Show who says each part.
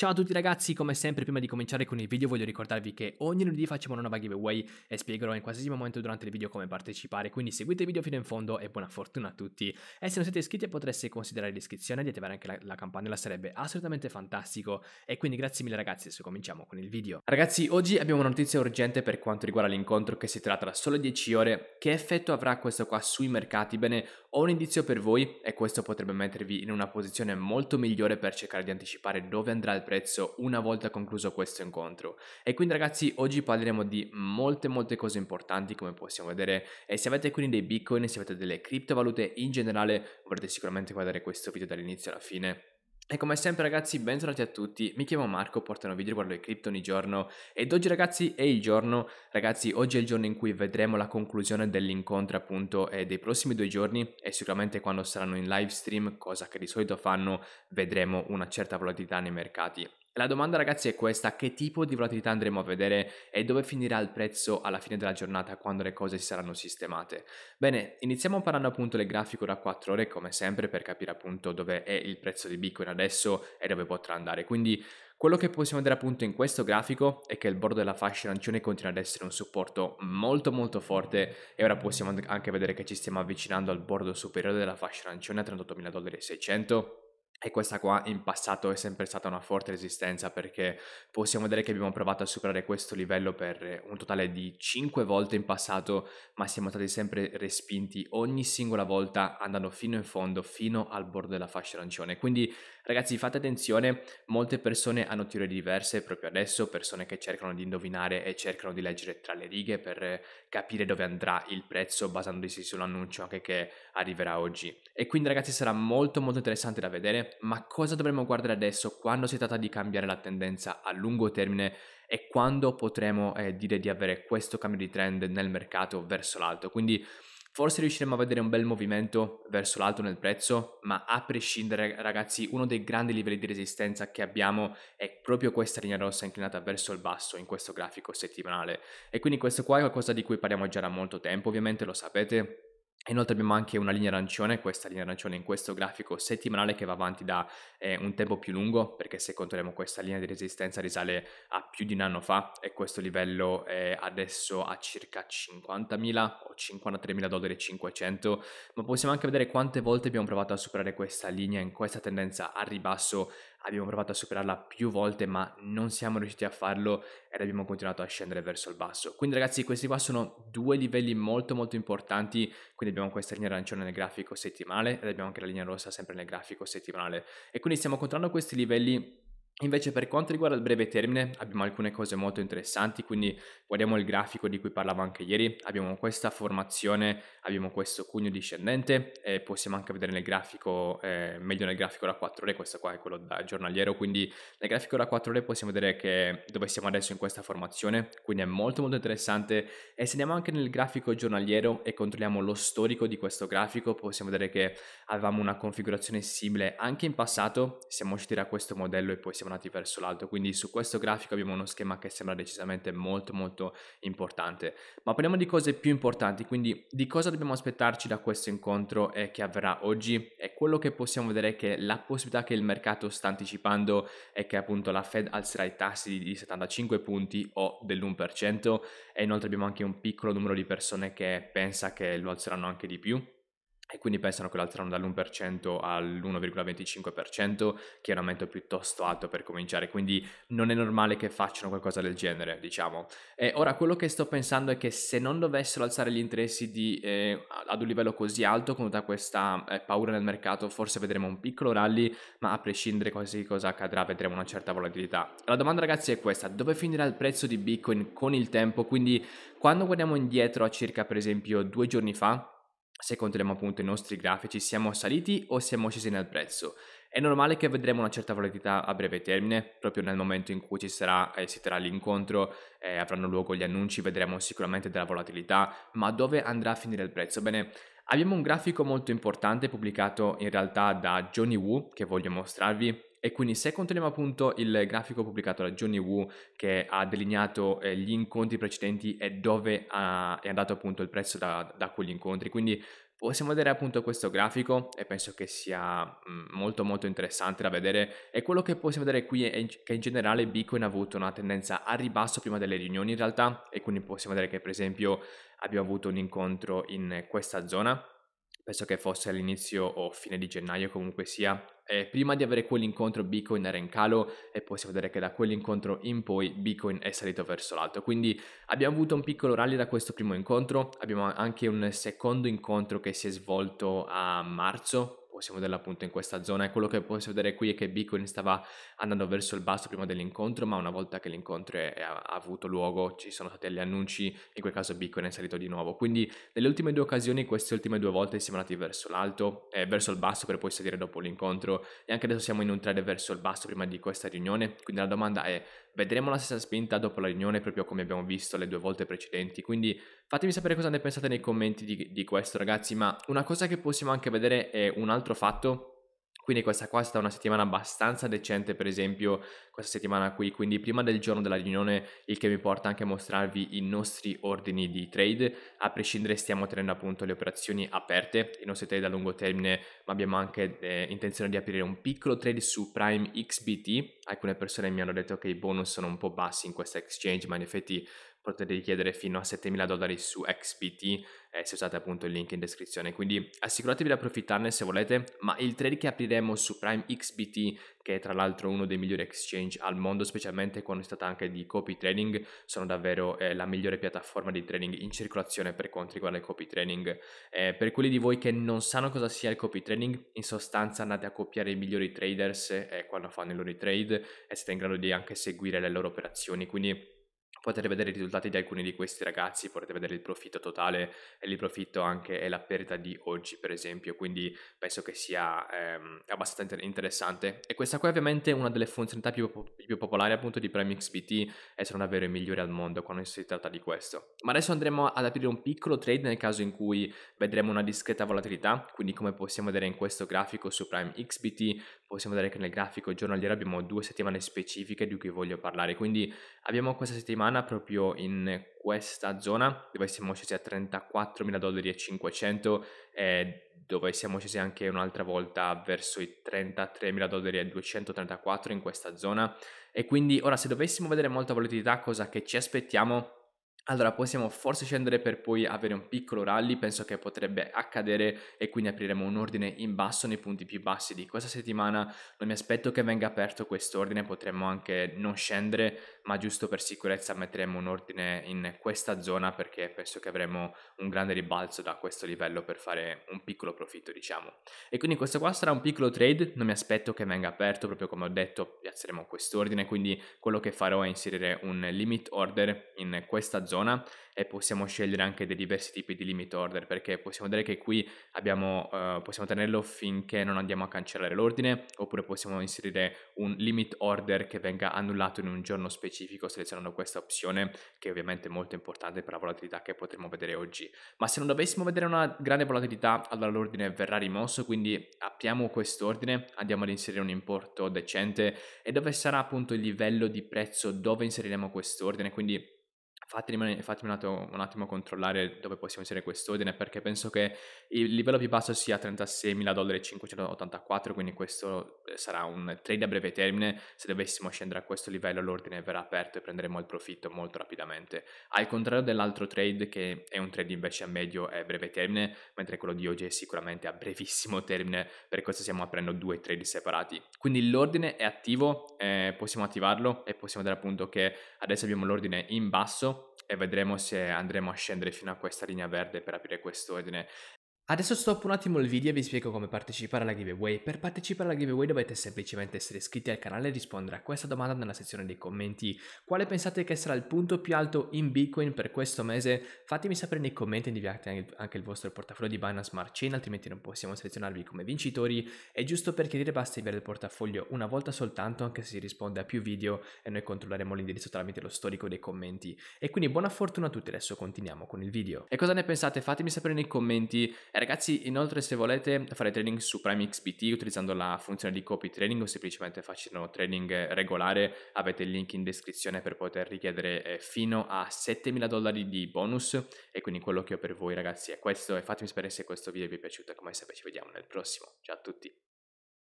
Speaker 1: Ciao a tutti ragazzi, come sempre prima di cominciare con il video voglio ricordarvi che ogni lunedì facciamo una nuova giveaway e spiegherò in qualsiasi momento durante il video come partecipare, quindi seguite il video fino in fondo e buona fortuna a tutti. E se non siete iscritti potreste considerare l'iscrizione e di attivare anche la, la, campanella, sarebbe assolutamente fantastico. E quindi grazie mille ragazzi, adesso cominciamo con il video. Ragazzi, oggi abbiamo una notizia urgente per quanto riguarda l'incontro che si terrà tra solo 10 ore. Che effetto avrà questo qua sui mercati? Bene, ho un indizio per voi e questo potrebbe mettervi in una posizione molto migliore per cercare di anticipare dove andrà il prezzo prezzo una volta concluso questo incontro. E quindi ragazzi oggi parleremo di molte molte cose importanti come possiamo vedere e se avete quindi dei bitcoin, se avete delle criptovalute in generale vorrete sicuramente guardare questo video dall'inizio alla fine e come sempre ragazzi, bentornati a tutti, mi chiamo Marco, porto un video riguardo le cripto ogni giorno ed oggi ragazzi è il giorno, ragazzi oggi è il giorno in cui vedremo la conclusione dell'incontro appunto e dei prossimi due giorni e sicuramente quando saranno in live stream, cosa che di solito fanno, vedremo una certa volatilità nei mercati. La domanda ragazzi è questa, che tipo di volatilità andremo a vedere e dove finirà il prezzo alla fine della giornata quando le cose si saranno sistemate? Bene, iniziamo parlando appunto del grafico da 4 ore come sempre per capire appunto dove è il prezzo di Bitcoin adesso e dove potrà andare, quindi quello che possiamo vedere appunto in questo grafico è che il bordo della fascia arancione continua ad essere un supporto molto molto forte e ora possiamo anche vedere che ci stiamo avvicinando al bordo superiore della fascia arancione a 38.600 e questa qua in passato è sempre stata una forte resistenza perché possiamo dire che abbiamo provato a superare questo livello per un totale di 5 volte in passato, ma siamo stati sempre respinti ogni singola volta andando fino in fondo, fino al bordo della fascia arancione. Quindi Ragazzi, fate attenzione, molte persone hanno teorie diverse proprio adesso, persone che cercano di indovinare e cercano di leggere tra le righe per capire dove andrà il prezzo basandosi sull'annuncio anche che arriverà oggi. E quindi ragazzi sarà molto molto interessante da vedere, ma cosa dovremmo guardare adesso quando si tratta di cambiare la tendenza a lungo termine e quando potremo eh, dire di avere questo cambio di trend nel mercato verso l'alto? Quindi Forse riusciremo a vedere un bel movimento verso l'alto nel prezzo, ma a prescindere ragazzi, uno dei grandi livelli di resistenza che abbiamo è proprio questa linea rossa inclinata verso il basso in questo grafico settimanale. E quindi questo qua è qualcosa di cui parliamo già da molto tempo, ovviamente lo sapete, Inoltre abbiamo anche una linea arancione, questa linea arancione in questo grafico settimanale che va avanti da eh, un tempo più lungo, perché se conteremo questa linea di resistenza risale a più di un anno fa e questo livello è adesso a circa 50.000 o 53.000 dollari e 500, ma possiamo anche vedere quante volte abbiamo provato a superare questa linea in questa tendenza al ribasso abbiamo provato a superarla più volte ma non siamo riusciti a farlo ed abbiamo continuato a scendere verso il basso. Quindi ragazzi questi qua sono due livelli molto molto importanti, quindi abbiamo questa linea arancione nel grafico settimanale ed abbiamo anche la linea rossa sempre nel grafico settimanale e quindi stiamo controllando questi livelli Invece per quanto riguarda il breve termine abbiamo alcune cose molto interessanti, quindi guardiamo il grafico di cui parlavo anche ieri, abbiamo questa formazione, abbiamo questo cugno discendente e possiamo anche vedere nel grafico, eh, meglio nel grafico da 4 ore, questo qua è quello da giornaliero, quindi nel grafico da 4 ore possiamo vedere che dove siamo adesso in questa formazione, quindi è molto molto interessante e se andiamo anche nel grafico giornaliero e controlliamo lo storico di questo grafico possiamo vedere che avevamo una configurazione simile anche in passato, siamo usciti da questo modello e poi siamo stonati verso l'alto, quindi su questo grafico abbiamo uno schema che sembra decisamente molto molto importante. Ma parliamo di cose più importanti, quindi di cosa dobbiamo aspettarci da questo incontro e che avverrà oggi e quello che possiamo vedere è che la possibilità che il mercato sta anticipando è che appunto la Fed alzerà i tassi di 75 punti o dell'1% e inoltre abbiamo anche un piccolo numero di persone che pensa che lo alzeranno anche di più e quindi pensano che lo alzeranno dall'1% all'1,25%, che è un aumento piuttosto alto per cominciare, quindi non è normale che facciano qualcosa del genere, diciamo. E ora quello che sto pensando è che se non dovessero alzare gli interessi di, eh, ad un livello così alto, con tutta questa eh, paura nel mercato, forse vedremo un piccolo rally, ma a prescindere qualsiasi cosa accadrà, vedremo una certa volatilità. La domanda ragazzi è questa, dove finirà il prezzo di Bitcoin con il tempo? Quindi quando guardiamo indietro a circa per esempio due giorni fa, se controlliamo appunto i nostri grafici, siamo saliti o siamo scesi nel prezzo. È normale che vedremo una certa volatilità a breve termine, proprio nel momento in cui ci sarà, eh, si terrà l'incontro, eh, avranno luogo gli annunci, vedremo sicuramente della volatilità, ma dove andrà a finire il prezzo? Bene, abbiamo un grafico molto importante pubblicato in realtà da Johnny Wu che voglio mostrarvi, e quindi se controlliamo appunto il grafico pubblicato da Johnny Wu che ha delineato eh, gli incontri precedenti e dove ha, ah, è andato appunto il prezzo da, da quegli incontri, quindi possiamo vedere appunto questo grafico e penso che sia mm, molto molto interessante da vedere e quello che possiamo vedere qui è che in generale Bitcoin ha avuto una tendenza a ribasso prima delle riunioni in realtà e quindi possiamo vedere che per esempio abbiamo avuto un incontro in questa zona penso che fosse all'inizio o fine di gennaio comunque sia, eh, prima di avere quell'incontro Bitcoin era in calo e possiamo vedere che da quell'incontro in poi Bitcoin è salito verso l'alto. Quindi abbiamo avuto un piccolo rally da questo primo incontro, abbiamo anche un secondo incontro che si è svolto a marzo possiamo vederla appunto in questa zona e quello che possiamo vedere qui è che Bitcoin stava andando verso il basso prima dell'incontro ma una volta che l'incontro è, è, ha avuto luogo ci sono stati gli annunci in quel caso Bitcoin è salito di nuovo quindi nelle ultime due occasioni queste ultime due volte siamo andati verso l'alto eh, verso il basso per poi salire dopo l'incontro e anche adesso siamo in un trend verso il basso prima di questa riunione quindi la domanda è Vedremo la stessa spinta dopo la riunione, proprio come abbiamo visto le due volte precedenti. Quindi fatemi sapere cosa ne pensate nei commenti di, di questo, ragazzi. Ma una cosa che possiamo anche vedere è un altro fatto quindi questa qua è stata una settimana abbastanza decente, per esempio questa settimana qui, quindi prima del giorno della riunione, il che mi porta anche a mostrarvi i nostri ordini di trade. A prescindere stiamo tenendo appunto le operazioni aperte, i nostri trade a lungo termine, ma abbiamo anche eh, intenzione di aprire un piccolo trade su Prime XBT. Alcune persone mi hanno detto che i bonus sono un po' bassi in questa exchange, ma in effetti potete richiedere fino a 7.000 dollari su XPT eh, se usate appunto il link in descrizione, quindi assicuratevi di approfittarne se volete, ma il trade che apriremo su Prime XBT, che è tra l'altro uno dei migliori exchange al mondo, specialmente quando è stata anche di copy trading, sono davvero eh, la migliore piattaforma di trading in circolazione per quanto riguarda il copy trading. Eh, per quelli di voi che non sanno cosa sia il copy trading, in sostanza andate a copiare i migliori traders eh, quando fanno i loro trade e siete in grado di anche seguire le loro operazioni, quindi Potete vedere i risultati di alcuni di questi ragazzi, potete vedere il profitto totale e il profitto anche e la perdita di oggi, per esempio, quindi penso che sia ehm, abbastanza interessante. E questa qua è ovviamente una delle funzionalità più, più popolari appunto di Prime XBT, essere una vera e migliore al mondo quando si tratta di questo. Ma adesso andremo ad aprire un piccolo trade nel caso in cui vedremo una discreta volatilità, quindi come possiamo vedere in questo grafico su Prime XBT possiamo vedere che nel grafico giornaliero abbiamo due settimane specifiche di cui voglio parlare. Quindi abbiamo questa settimana proprio in questa zona dove siamo scesi a 34.000 dollari e 500 e dove siamo scesi anche un'altra volta verso i 33.000 dollari e 234 in questa zona. E quindi ora se dovessimo vedere molta volatilità cosa che ci aspettiamo allora possiamo forse scendere per poi avere un piccolo rally, penso che potrebbe accadere e quindi apriremo un ordine in basso nei punti più bassi di questa settimana. Non mi aspetto che venga aperto quest'ordine, potremmo anche non scendere ma giusto per sicurezza metteremo un ordine in questa zona perché penso che avremo un grande ribalzo da questo livello per fare un piccolo profitto, diciamo. E quindi questo qua sarà un piccolo trade, non mi aspetto che venga aperto, proprio come ho detto, piazzeremo quest'ordine, quindi quello che farò è inserire un limit order in questa zona e possiamo scegliere anche dei diversi tipi di limit order perché possiamo dire che qui abbiamo, uh, possiamo tenerlo finché non andiamo a cancellare l'ordine oppure possiamo inserire un limit order che venga annullato in un giorno specifico selezionando questa opzione che ovviamente è molto importante per la volatilità che potremo vedere oggi ma se non dovessimo vedere una grande volatilità allora l'ordine verrà rimosso quindi apriamo quest'ordine andiamo ad inserire un importo decente e dove sarà appunto il livello di prezzo dove inseriremo quest'ordine quindi Fatemi, fatemi un, attimo, un, attimo, controllare dove possiamo inserire quest'ordine perché penso che il livello più basso sia 36.584, quindi questo eh, sarà un trade a breve termine, se dovessimo scendere a questo livello l'ordine verrà aperto e prenderemo il profitto molto rapidamente. Al contrario dell'altro trade che è un trade invece a medio e breve termine, mentre quello di oggi è sicuramente a brevissimo termine, per questo stiamo aprendo due trade separati. Quindi l'ordine è attivo, eh, possiamo attivarlo e possiamo vedere appunto che adesso abbiamo l'ordine in basso e vedremo se andremo a scendere fino a questa linea verde per aprire questo ordine. Adesso stop un attimo il video e vi spiego come partecipare alla giveaway. Per partecipare alla giveaway dovete semplicemente essere iscritti al canale e rispondere a questa domanda nella sezione dei commenti. Quale pensate che sarà il punto più alto in Bitcoin per questo mese? Fatemi sapere nei commenti e inviate anche il vostro portafoglio di Binance Smart Chain, altrimenti non possiamo selezionarvi come vincitori. E giusto per chiarire basta inviare il portafoglio una volta soltanto, anche se si risponde a più video e noi controlleremo l'indirizzo tramite lo storico dei commenti. E quindi buona fortuna a tutti, adesso continuiamo con il video. E cosa ne pensate? Fatemi sapere nei commenti ragazzi, inoltre se volete fare trading su Prime XPT utilizzando la funzione di copy trading o semplicemente facendo trading regolare, avete il link in descrizione per poter richiedere eh, fino a 7.000 dollari di bonus. E quindi quello che ho per voi ragazzi è questo e fatemi sapere se questo video vi è piaciuto. Come sempre ci vediamo nel prossimo. Ciao a tutti!